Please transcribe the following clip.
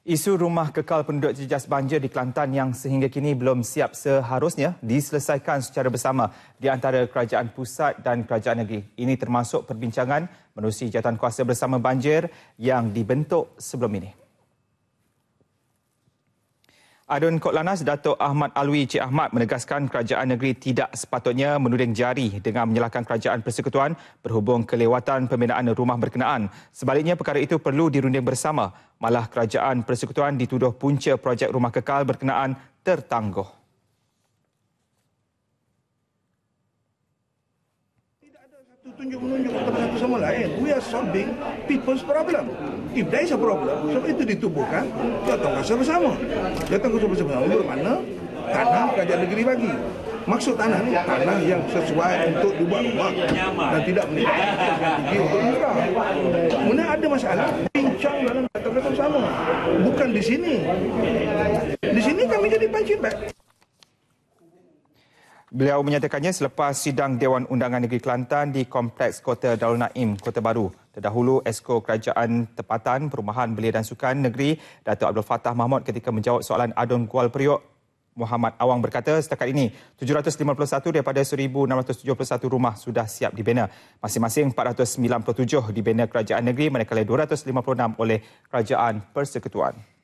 Isu rumah kekal penduduk terjejas banjir di Kelantan yang sehingga kini belum siap seharusnya diselesaikan secara bersama di antara kerajaan pusat dan kerajaan negeri. Ini termasuk perbincangan menerusi jawatan kuasa bersama banjir yang dibentuk sebelum ini. Adun Kot Lanas, Dato' Ahmad Alwi Cik Ahmad menegaskan kerajaan negeri tidak sepatutnya menuding jari dengan menyalahkan kerajaan persekutuan berhubung kelewatan pembinaan rumah berkenaan. Sebaliknya, perkara itu perlu dirunding bersama. Malah kerajaan persekutuan dituduh punca projek rumah kekal berkenaan tertangguh. tunjuk menunjuk kepada satu sama lain. We are solving people's problem. If there is a problem, sebab itu ditubuhkan, datanglah sama-sama. Datanglah sama-sama. Untuk mana? Tanah kerajaan negeri bagi. Maksud tanah ni tanah yang sesuai untuk dibuat rumah dan tidak menikmati untuk murah. Kemudian ada masalah, bincang dalam kata-kata sama. Bukan di sini. Di sini kami jadi pancin, Pak. Beliau menyatakannya selepas sidang Dewan Undangan Negeri Kelantan di Kompleks Kota Darul Naim, Kota Baru terdahulu Esko Kerajaan Tempatan Perumahan Belia dan Sukan Negeri Datuk Abdul Fatah Mahmud ketika menjawab soalan Adun Gual Priok Muhammad Awang berkata setakat ini 751 daripada 1671 rumah sudah siap dibina. Masing-masing 497 dibina kerajaan negeri manakala 256 oleh kerajaan persekutuan.